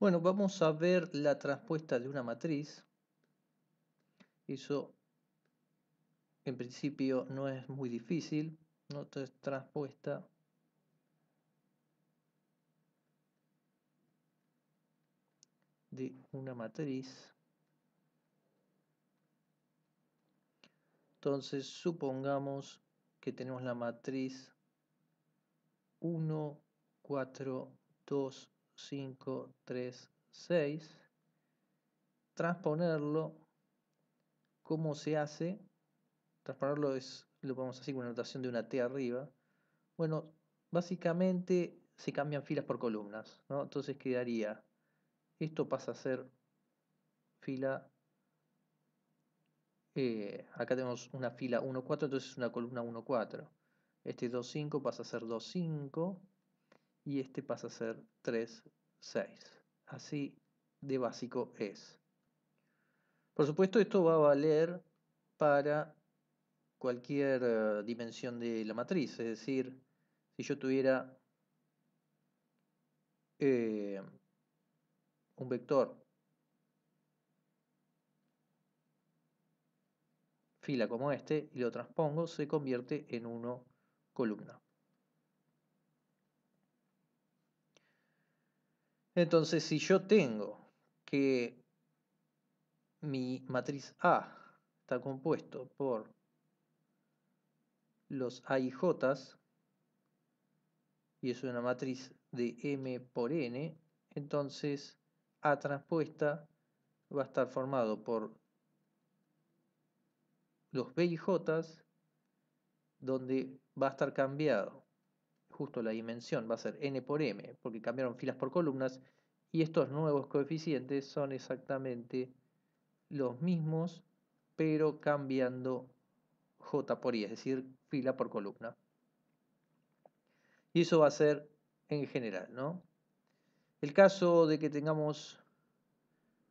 Bueno, vamos a ver la transpuesta de una matriz. Eso en principio no es muy difícil. Entonces, transpuesta de una matriz. Entonces, supongamos que tenemos la matriz 1, 4, 2, 5, 3, 6, transponerlo, ¿cómo se hace? Transponerlo es, lo podemos hacer con una notación de una T arriba. Bueno, básicamente se cambian filas por columnas, ¿no? Entonces quedaría, esto pasa a ser fila, eh, acá tenemos una fila 1, 4 entonces es una columna 1, 4 Este 2, 5 pasa a ser 2, 5 y este pasa a ser 3, 6. Así de básico es. Por supuesto, esto va a valer para cualquier eh, dimensión de la matriz, es decir, si yo tuviera eh, un vector fila como este y lo transpongo, se convierte en una columna. Entonces, si yo tengo que mi matriz A está compuesto por los A y J, y es una matriz de M por N, entonces A transpuesta va a estar formado por los B y J, donde va a estar cambiado justo la dimensión, va a ser n por m, porque cambiaron filas por columnas, y estos nuevos coeficientes son exactamente los mismos, pero cambiando j por i, es decir, fila por columna. Y eso va a ser en general, ¿no? El caso de que tengamos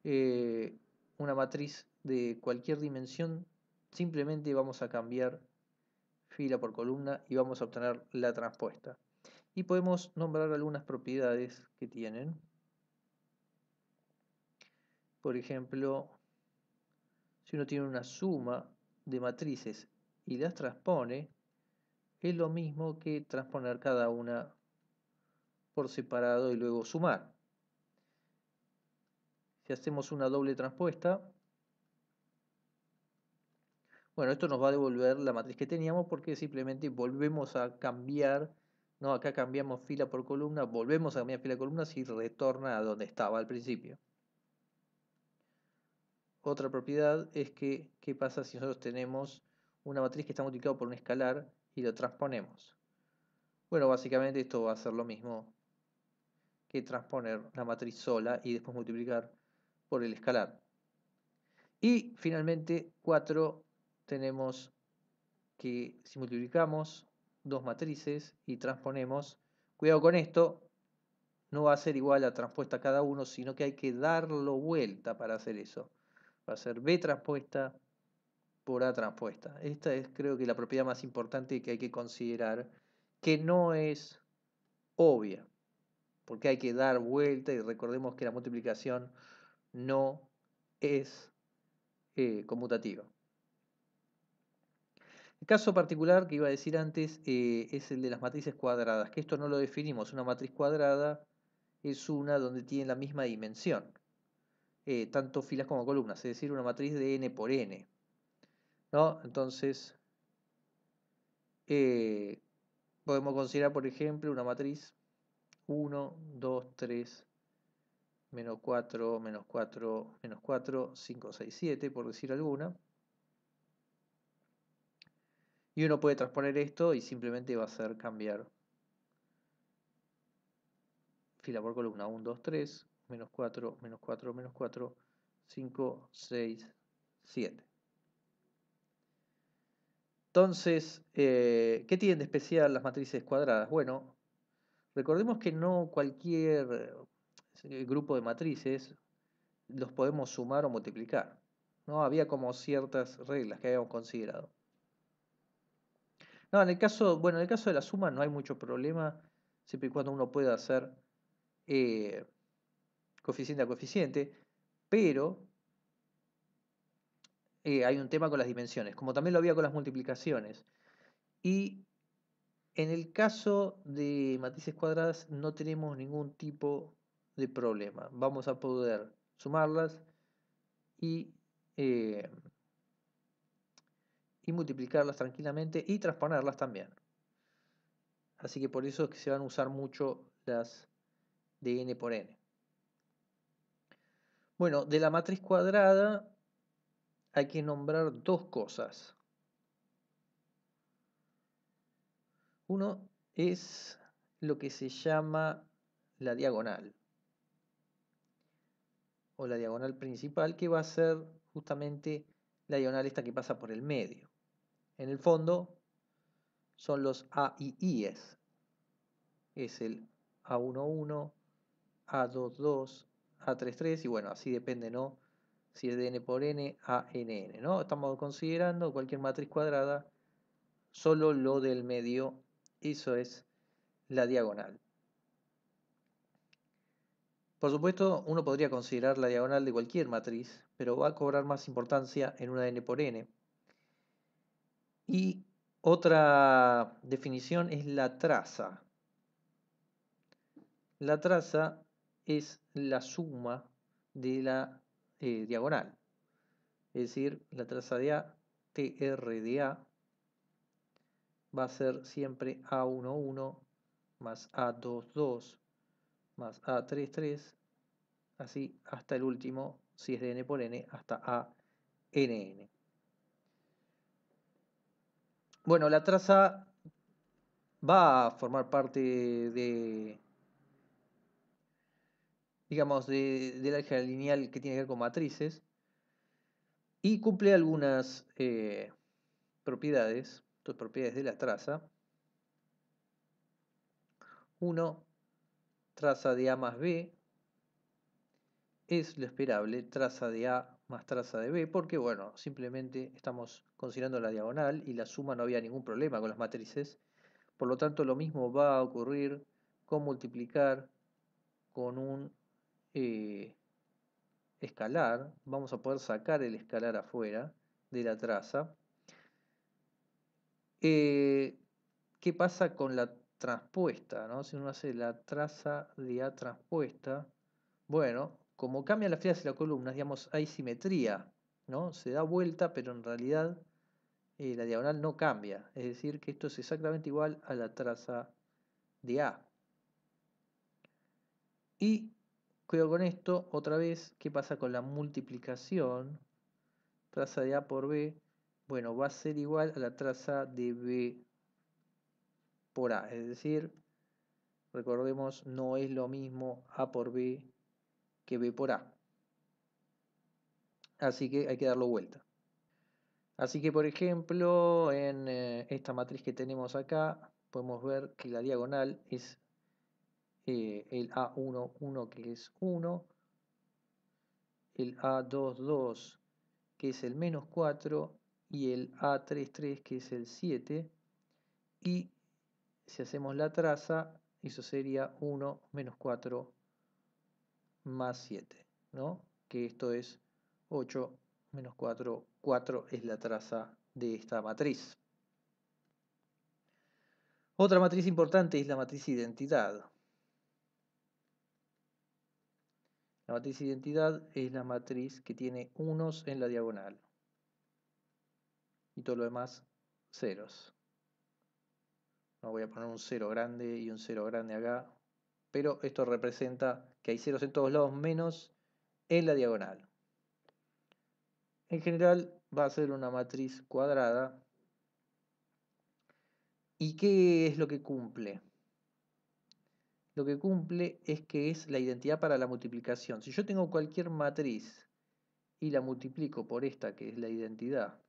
eh, una matriz de cualquier dimensión, simplemente vamos a cambiar fila por columna y vamos a obtener la transpuesta. Y podemos nombrar algunas propiedades que tienen. Por ejemplo, si uno tiene una suma de matrices y las transpone, es lo mismo que transponer cada una por separado y luego sumar. Si hacemos una doble transpuesta, bueno, esto nos va a devolver la matriz que teníamos porque simplemente volvemos a cambiar, no, acá cambiamos fila por columna, volvemos a cambiar fila por columna y retorna a donde estaba al principio. Otra propiedad es que, ¿qué pasa si nosotros tenemos una matriz que está multiplicada por un escalar y lo transponemos? Bueno, básicamente esto va a ser lo mismo que transponer la matriz sola y después multiplicar por el escalar. Y finalmente 4 tenemos que si multiplicamos dos matrices y transponemos, cuidado con esto, no va a ser igual a transpuesta cada uno, sino que hay que darlo vuelta para hacer eso. Va a ser B transpuesta por A transpuesta. Esta es creo que la propiedad más importante que hay que considerar, que no es obvia, porque hay que dar vuelta y recordemos que la multiplicación no es eh, conmutativa. El caso particular que iba a decir antes eh, es el de las matrices cuadradas, que esto no lo definimos. Una matriz cuadrada es una donde tiene la misma dimensión, eh, tanto filas como columnas, es decir, una matriz de n por n. ¿no? Entonces, eh, podemos considerar, por ejemplo, una matriz 1, 2, 3, menos 4, menos 4, menos 4, 5, 6, 7, por decir alguna. Y uno puede transponer esto y simplemente va a ser cambiar fila por columna 1, 2, 3, menos 4, menos 4, menos 4, 5, 6, 7. Entonces, eh, ¿qué tienen de especial las matrices cuadradas? Bueno, recordemos que no cualquier eh, grupo de matrices los podemos sumar o multiplicar. ¿no? Había como ciertas reglas que habíamos considerado en el caso, bueno, en el caso de la suma no hay mucho problema, siempre y cuando uno pueda hacer eh, coeficiente a coeficiente, pero eh, hay un tema con las dimensiones, como también lo había con las multiplicaciones. Y en el caso de matrices cuadradas no tenemos ningún tipo de problema. Vamos a poder sumarlas y eh, y multiplicarlas tranquilamente y transponerlas también. Así que por eso es que se van a usar mucho las de n por n. Bueno, de la matriz cuadrada hay que nombrar dos cosas. Uno es lo que se llama la diagonal o la diagonal principal que va a ser justamente la diagonal esta que pasa por el medio en el fondo son los A y Es el A11, A22, A33 y bueno, así depende, ¿no? Si es de n por n, ANN, ¿no? Estamos considerando cualquier matriz cuadrada, solo lo del medio, eso es la diagonal. Por supuesto, uno podría considerar la diagonal de cualquier matriz, pero va a cobrar más importancia en una n por n, y otra definición es la traza. La traza es la suma de la eh, diagonal. Es decir, la traza de A, TR de A, va a ser siempre A11 más A22 más A33, así hasta el último, si es de n por n, hasta ANN. Bueno, la traza va a formar parte de, digamos, del álgebra lineal que tiene que ver con matrices y cumple algunas eh, propiedades, dos propiedades de la traza. Uno, traza de A más B es lo esperable, traza de A más traza de B, porque bueno, simplemente estamos considerando la diagonal y la suma no había ningún problema con las matrices. Por lo tanto, lo mismo va a ocurrir con multiplicar, con un eh, escalar. Vamos a poder sacar el escalar afuera de la traza. Eh, ¿Qué pasa con la transpuesta? ¿no? Si uno hace la traza de A transpuesta, bueno, como cambia la filas y la columna, digamos, hay simetría, ¿no? Se da vuelta, pero en realidad eh, la diagonal no cambia. Es decir, que esto es exactamente igual a la traza de A. Y cuidado con esto, otra vez, ¿qué pasa con la multiplicación? Traza de A por B, bueno, va a ser igual a la traza de B por A. Es decir, recordemos, no es lo mismo A por B que B por A. Así que hay que darlo vuelta. Así que, por ejemplo, en eh, esta matriz que tenemos acá, podemos ver que la diagonal es eh, el a 11 que es 1, el a 22 que es el menos 4, y el a 33 que es el 7, y si hacemos la traza, eso sería 1 menos 4, más 7, ¿no? Que esto es 8 menos 4, 4 es la traza de esta matriz. Otra matriz importante es la matriz identidad. La matriz identidad es la matriz que tiene unos en la diagonal. Y todo lo demás, ceros. No voy a poner un cero grande y un cero grande acá, pero esto representa y ceros en todos lados menos en la diagonal. En general va a ser una matriz cuadrada. ¿Y qué es lo que cumple? Lo que cumple es que es la identidad para la multiplicación. Si yo tengo cualquier matriz y la multiplico por esta que es la identidad,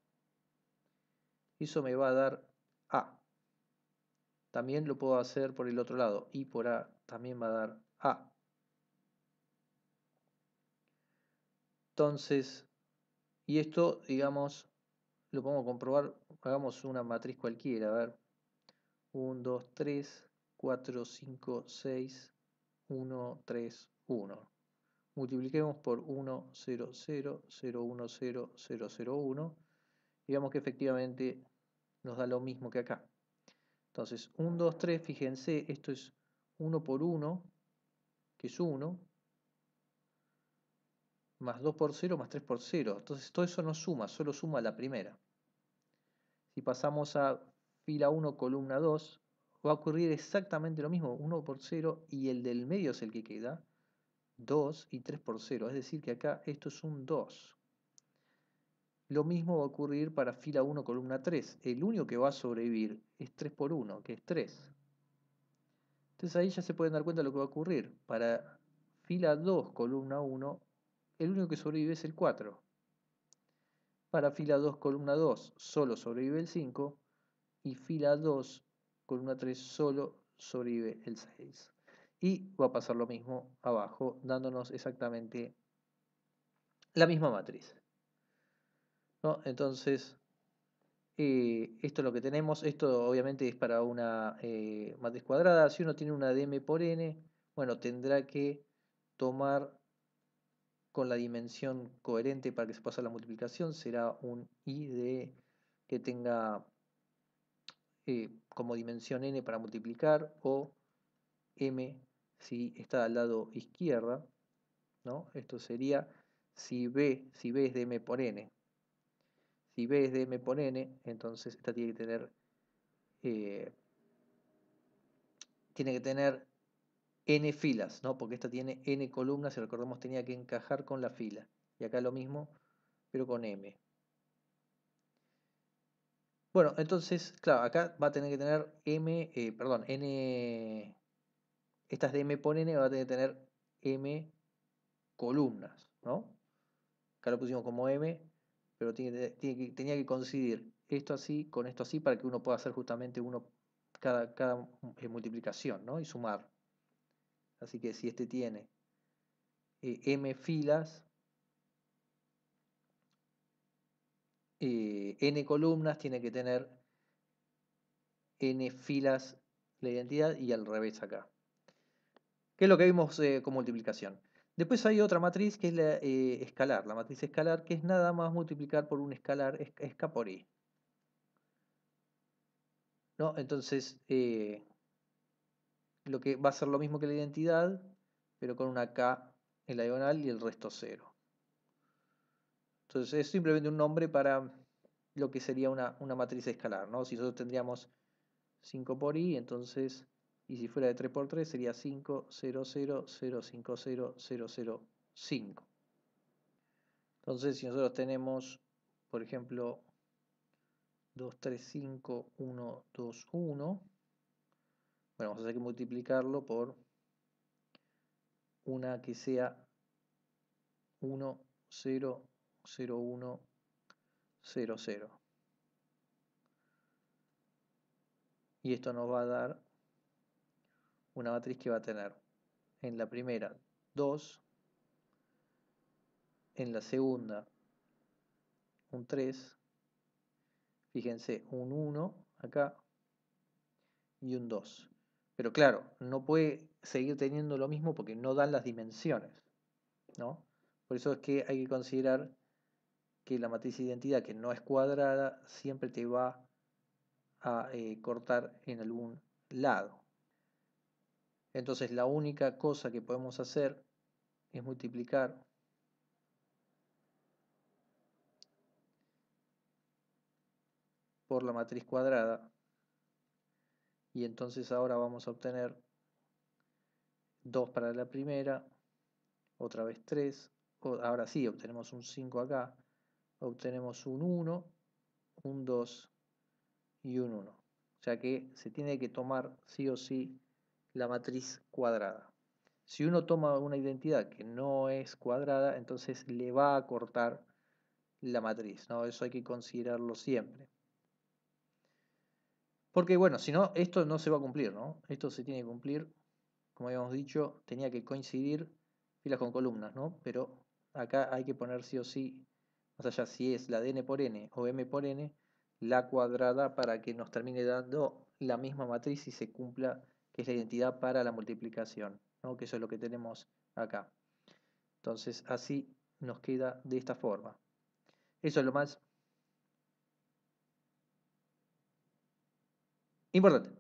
eso me va a dar A. También lo puedo hacer por el otro lado. Y por A también va a dar A. Entonces, y esto, digamos, lo podemos comprobar, hagamos una matriz cualquiera, a ver. 1, 2, 3, 4, 5, 6, 1, 3, 1. Multipliquemos por 1, 0, 0, 0, 1, 0, 0, 0, 1. digamos que efectivamente nos da lo mismo que acá. Entonces, 1, 2, 3, fíjense, esto es 1 por 1, que es 1 más 2 por 0 más 3 por 0. Entonces todo eso no suma, solo suma la primera. Si pasamos a fila 1, columna 2, va a ocurrir exactamente lo mismo, 1 por 0 y el del medio es el que queda, 2 y 3 por 0. Es decir que acá esto es un 2. Lo mismo va a ocurrir para fila 1, columna 3. El único que va a sobrevivir es 3 por 1, que es 3. Entonces ahí ya se pueden dar cuenta de lo que va a ocurrir. Para fila 2, columna 1, el único que sobrevive es el 4. Para fila 2, columna 2, solo sobrevive el 5. Y fila 2, columna 3, solo sobrevive el 6. Y va a pasar lo mismo abajo, dándonos exactamente la misma matriz. Entonces, eh, esto es lo que tenemos. Esto obviamente es para una eh, matriz cuadrada. Si uno tiene una dm por n, bueno, tendrá que tomar con la dimensión coherente para que se pase la multiplicación será un i de que tenga eh, como dimensión n para multiplicar o m si está al lado izquierda ¿no? esto sería si b, si b es de m por n si b es de m por n entonces esta tiene que tener eh, tiene que tener n filas, ¿no? porque esta tiene n columnas y recordemos tenía que encajar con la fila. Y acá lo mismo, pero con m. Bueno, entonces, claro, acá va a tener que tener m, eh, perdón, n, estas de m por n va a tener que tener m columnas, ¿no? Acá lo pusimos como m, pero tiene, tenía que coincidir esto así con esto así para que uno pueda hacer justamente uno cada, eh, multiplicación, ¿no? Y sumar. Así que si este tiene eh, m filas, eh, n columnas, tiene que tener n filas la identidad y al revés acá. ¿Qué es lo que vimos eh, con multiplicación. Después hay otra matriz que es la escalar, la matriz escalar, que es nada más multiplicar por un escalar, K por i. ¿No? Entonces, lo que va a ser lo mismo que la identidad, pero con una K en la diagonal y el resto cero. Entonces es simplemente un nombre para lo que sería una, una matriz escalar. ¿no? Si nosotros tendríamos 5 por i, entonces, y si fuera de 3 por 3 sería 5, 0, 0, 0, 5, 0, 0, 0, 5. Entonces si nosotros tenemos, por ejemplo, 2, 3, 5, 1, 2, 1, bueno, vamos a hacer que multiplicarlo por una que sea 1, 0, 0, 1, 0, 0. Y esto nos va a dar una matriz que va a tener en la primera 2, en la segunda un 3, fíjense, un 1 acá y un 2. Pero claro, no puede seguir teniendo lo mismo porque no dan las dimensiones. ¿no? Por eso es que hay que considerar que la matriz de identidad que no es cuadrada siempre te va a eh, cortar en algún lado. Entonces la única cosa que podemos hacer es multiplicar por la matriz cuadrada y entonces ahora vamos a obtener 2 para la primera, otra vez 3, ahora sí obtenemos un 5 acá, obtenemos un 1, un 2 y un 1. O sea que se tiene que tomar sí o sí la matriz cuadrada. Si uno toma una identidad que no es cuadrada, entonces le va a cortar la matriz. ¿no? Eso hay que considerarlo siempre. Porque bueno, si no, esto no se va a cumplir, ¿no? Esto se tiene que cumplir, como habíamos dicho, tenía que coincidir filas con columnas, ¿no? Pero acá hay que poner sí o sí, más allá si es la de n por n o m por n, la cuadrada para que nos termine dando la misma matriz y se cumpla, que es la identidad para la multiplicación, ¿no? Que eso es lo que tenemos acá. Entonces así nos queda de esta forma. Eso es lo más Importante.